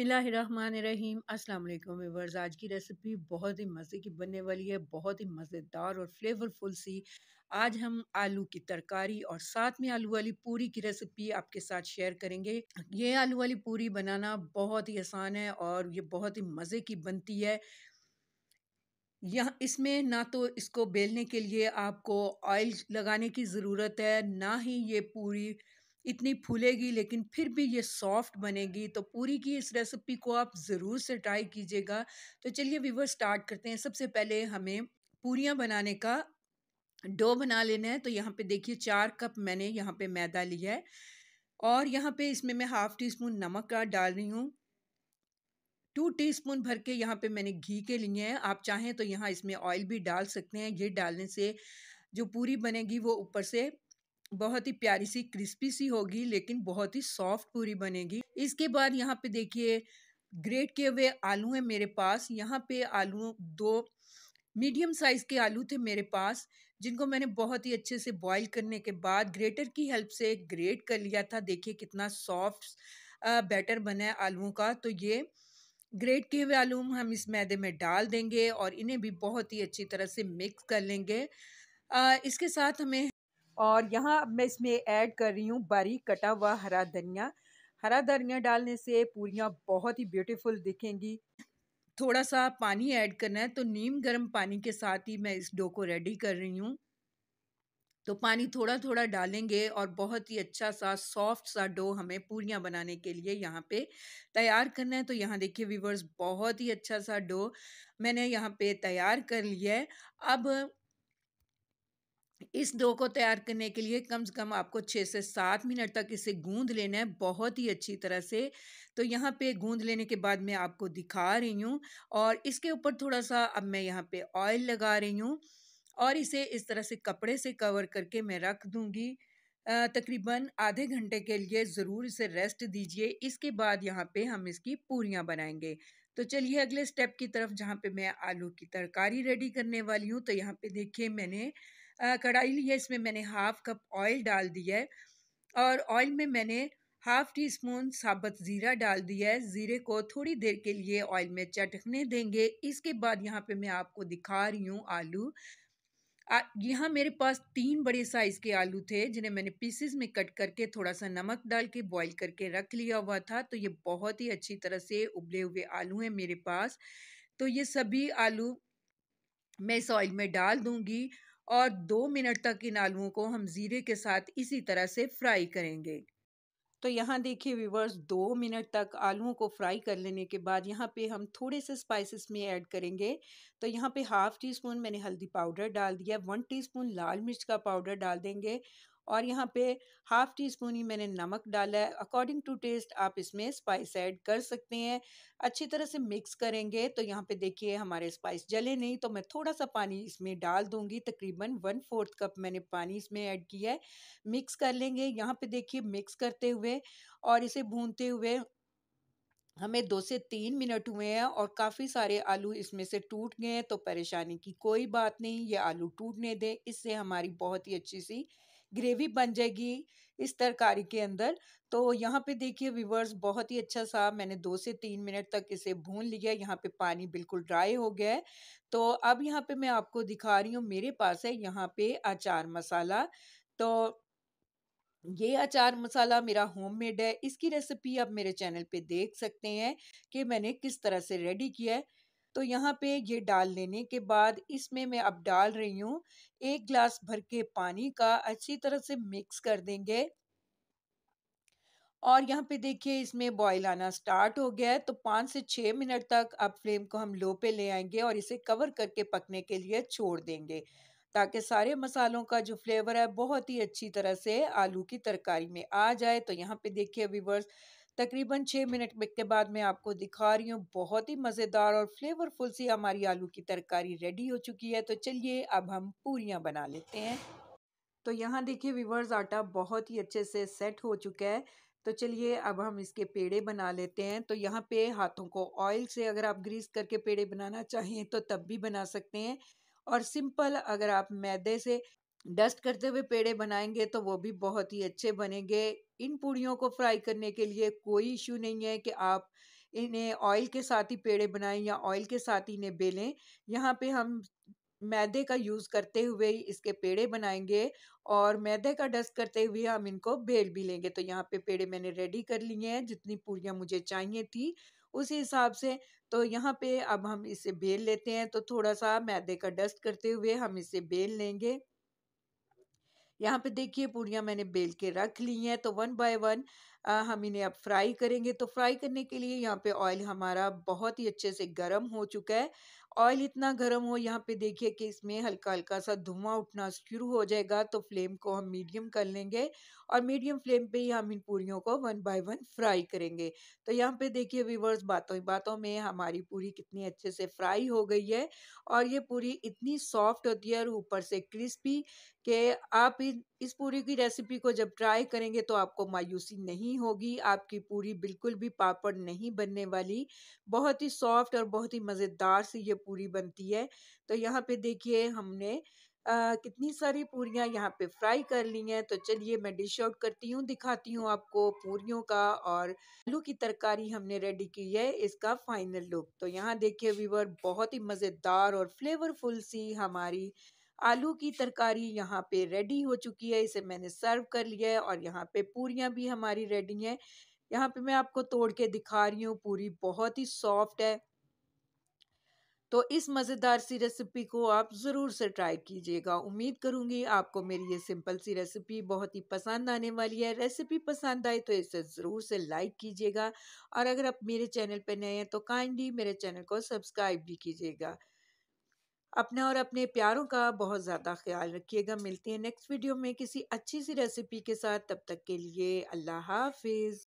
अस्सलाम वालेकुम वीवर्स आज की रेसिपी बहुत ही मज़े की बनने वाली है बहुत ही मज़ेदार और फ्लेवरफुल सी आज हम आलू की तरकारी और साथ में आलू वाली पूरी की रेसिपी आपके साथ शेयर करेंगे ये आलू वाली पूरी बनाना बहुत ही आसान है और ये बहुत ही मज़े की बनती है यहाँ इसमें ना तो इसको बेलने के लिए आपको ऑयल लगाने की ज़रूरत है ना ही ये पूरी इतनी फूलेगी लेकिन फिर भी ये सॉफ्ट बनेगी तो पूरी की इस रेसिपी को आप ज़रूर से ट्राई कीजिएगा तो चलिए वीवर स्टार्ट करते हैं सबसे पहले हमें पूरियाँ बनाने का डो बना लेना है तो यहाँ पे देखिए चार कप मैंने यहाँ पे मैदा लिया है और यहाँ पे इसमें मैं हाफ़ टी स्पून नमक का डाल रही हूँ टू टी स्पून भर के यहाँ पे मैंने घी के लिए हैं आप चाहें तो यहाँ इसमें ऑयल भी डाल सकते हैं ये डालने से जो पूरी बनेगी वो ऊपर से बहुत ही प्यारी सी क्रिस्पी सी होगी लेकिन बहुत ही सॉफ्ट पूरी बनेगी इसके बाद यहाँ पे देखिए ग्रेट किए हुए आलू हैं मेरे पास यहाँ पे आलू दो मीडियम साइज़ के आलू थे मेरे पास जिनको मैंने बहुत ही अच्छे से बॉईल करने के बाद ग्रेटर की हेल्प से ग्रेट कर लिया था देखिए कितना सॉफ्ट बैटर बना है आलुओं का तो ये ग्रेट किए हुए आलू हम इस मैदे में डाल देंगे और इन्हें भी बहुत ही अच्छी तरह से मिक्स कर लेंगे आ, इसके साथ हमें और यहाँ मैं इसमें ऐड कर रही हूँ बारीक कटा हुआ हरा धनिया हरा धनिया डालने से पूरियाँ बहुत ही ब्यूटीफुल दिखेंगी थोड़ा सा पानी ऐड करना है तो नीम गर्म पानी के साथ ही मैं इस डो को रेडी कर रही हूँ तो पानी थोड़ा थोड़ा डालेंगे और बहुत ही अच्छा सा सॉफ्ट सा डो हमें पूरियाँ बनाने के लिए यहाँ पे तैयार करना है तो यहाँ देखिए व्यूवर्स बहुत ही अच्छा सा डो मैंने यहाँ पे तैयार कर लिया है अब इस डो को तैयार करने के लिए कम से कम आपको छः से सात मिनट तक इसे गूंद लेना है बहुत ही अच्छी तरह से तो यहाँ पे गूंद लेने के बाद मैं आपको दिखा रही हूँ और इसके ऊपर थोड़ा सा अब मैं यहाँ पे ऑयल लगा रही हूँ और इसे इस तरह से कपड़े से कवर करके मैं रख दूँगी तकरीबन आधे घंटे के लिए ज़रूर इसे रेस्ट दीजिए इसके बाद यहाँ पर हम इसकी पूरियाँ बनाएँगे तो चलिए अगले स्टेप की तरफ जहाँ पर मैं आलू की तरकारी रेडी करने वाली हूँ तो यहाँ पर देखिए मैंने कढ़ाई ली है इसमें मैंने हाफ़ कप ऑयल डाल दिया है और ऑयल में मैंने हाफ़ टी स्पून साबत ज़ीरा डाल दिया है ज़ीरे को थोड़ी देर के लिए ऑयल में चटकने देंगे इसके बाद यहाँ पे मैं आपको दिखा रही हूँ आलू यहाँ मेरे पास तीन बड़े साइज़ के आलू थे जिन्हें मैंने पीसेस में कट करके थोड़ा सा नमक डाल के बॉईल करके रख लिया हुआ था तो ये बहुत ही अच्छी तरह से उबले हुए आलू हैं मेरे पास तो ये सभी आलू मैं इस ऑयल में डाल दूँगी और दो मिनट तक इन आलुओं को हम ज़ीरे के साथ इसी तरह से फ्राई करेंगे तो यहाँ देखिए व्यूवर्स दो मिनट तक आलुओं को फ्राई कर लेने के बाद यहाँ पे हम थोड़े से स्पाइसेस में ऐड करेंगे तो यहाँ पे हाफ़ टी स्पून मैंने हल्दी पाउडर डाल दिया वन टीस्पून लाल मिर्च का पाउडर डाल देंगे और यहाँ पे हाफ़ टी स्पून ही मैंने नमक डाला है अकॉर्डिंग टू टेस्ट आप इसमें स्पाइस ऐड कर सकते हैं अच्छी तरह से मिक्स करेंगे तो यहाँ पे देखिए हमारे स्पाइस जले नहीं तो मैं थोड़ा सा पानी इसमें डाल दूंगी तकरीबन वन फोर्थ कप मैंने पानी इसमें ऐड किया है मिक्स कर लेंगे यहाँ पे देखिए मिक्स करते हुए और इसे भूनते हुए हमें दो से तीन मिनट हुए हैं और काफ़ी सारे आलू इसमें से टूट गए हैं तो परेशानी की कोई बात नहीं ये आलू टूटने दें इससे हमारी बहुत ही अच्छी सी ग्रेवी बन जाएगी इस तरकारी के अंदर तो यहाँ पे देखिए विवर्स बहुत ही अच्छा सा मैंने दो से तीन मिनट तक इसे भून लिया यहाँ पे पानी बिल्कुल ड्राई हो गया है तो अब यहाँ पे मैं आपको दिखा रही हूँ मेरे पास है यहाँ पे अचार मसाला तो ये अचार मसाला मेरा होममेड है इसकी रेसिपी आप मेरे चैनल पे देख सकते हैं कि मैंने किस तरह से रेडी किया है तो यहाँ पे ये डाल लेने के बाद इसमें मैं अब डाल रही हूँ एक ग्लास भर के पानी का अच्छी तरह से मिक्स कर देंगे और यहाँ पे देखिए इसमें बॉईल आना स्टार्ट हो गया है तो पाँच से छः मिनट तक अब फ्लेम को हम लो पे ले आएंगे और इसे कवर करके पकने के लिए छोड़ देंगे ताकि सारे मसालों का जो फ्लेवर है बहुत ही अच्छी तरह से आलू की तरकारी में आ जाए तो यहाँ पे देखिए विवर्स तकरीबन छः मिनट के बाद मैं आपको दिखा रही हूँ बहुत ही मज़ेदार और फ्लेवरफुल सी हमारी आलू की तरकारी रेडी हो चुकी है तो चलिए अब हम पूरियाँ बना लेते हैं तो यहाँ देखिए विवर्स आटा बहुत ही अच्छे से सेट हो चुका है तो चलिए अब हम इसके पेड़े बना लेते हैं तो यहाँ पे हाथों को ऑयल से अगर आप ग्रीस करके पेड़े बनाना चाहें तो तब भी बना सकते हैं और सिंपल अगर आप मैदे से डस्ट करते हुए पेड़े बनाएंगे तो वो भी बहुत ही अच्छे बनेंगे इन पूड़ियों को फ्राई करने के लिए कोई इशू नहीं है कि आप इन्हें ऑयल के साथ ही पेड़े बनाएं या ऑयल के साथ ही इन्हें बेलें यहाँ पे हम मैदे का यूज़ करते हुए इसके पेड़े बनाएंगे और मैदे का डस्ट करते हुए हम इनको बेल भी लेंगे तो यहाँ पे पेड़े मैंने रेडी कर लिए हैं जितनी पूड़ियाँ मुझे चाहिए थी उसी हिसाब से तो यहाँ पे अब हम इसे बेल लेते हैं तो थोड़ा सा मैदे का डस्ट करते हुए हम इसे बेल लेंगे यहाँ पे देखिए पूड़ियाँ मैंने बेल के रख ली हैं तो वन बाय वन हम इन्हें अब फ्राई करेंगे तो फ्राई करने के लिए यहाँ पे ऑयल हमारा बहुत ही अच्छे से गर्म हो चुका है ऑयल इतना गर्म हो यहाँ पे देखिए कि इसमें हल्का हल्का सा धुआं उठना शुरू हो जाएगा तो फ्लेम को हम मीडियम कर लेंगे और मीडियम फ्लेम पे ही हम इन पूरियों को वन बाय वन फ्राई करेंगे तो यहाँ पे देखिए व्यूवर्स बातों ही बातों में हमारी पूरी कितनी अच्छे से फ्राई हो गई है और ये पूरी इतनी सॉफ्ट होती है और ऊपर से क्रिस्पी के आप इस पूरी की रेसिपी को जब ट्राई करेंगे तो आपको मायूसी नहीं होगी आपकी पूरी बिल्कुल भी पापड़ नहीं बनने वाली बहुत ही सॉफ्ट और बहुत ही मज़ेदार से ये पूरी बनती है तो यहाँ पे देखिए हमने आ, कितनी सारी पूरियाँ यहाँ पे फ्राई कर ली हैं तो चलिए मैं डिश आउट करती हूँ दिखाती हूँ आपको पूरियों का और आलू की तरकारी हमने रेडी की है इसका फाइनल लुक तो यहाँ देखिए व्यूवर बहुत ही मज़ेदार और फ्लेवरफुल सी हमारी आलू की तरकारी यहाँ पे रेडी हो चुकी है इसे मैंने सर्व कर लिया है और यहाँ पे पूरियाँ भी हमारी रेडी हैं यहाँ पे मैं आपको तोड़ के दिखा रही हूँ पूरी बहुत ही सॉफ्ट है तो इस मज़ेदार सी रेसिपी को आप ज़रूर से ट्राई कीजिएगा उम्मीद करूँगी आपको मेरी ये सिंपल सी रेसिपी बहुत ही पसंद आने वाली है रेसिपी पसंद आए तो इसे ज़रूर से लाइक कीजिएगा और अगर आप मेरे चैनल पर नए हैं तो काइंडली मेरे चैनल को सब्सक्राइब भी कीजिएगा अपना और अपने प्यारों का बहुत ज़्यादा ख्याल रखिएगा मिलते हैं नेक्स्ट वीडियो में किसी अच्छी सी रेसिपी के साथ तब तक के लिए अल्लाह हाफिज़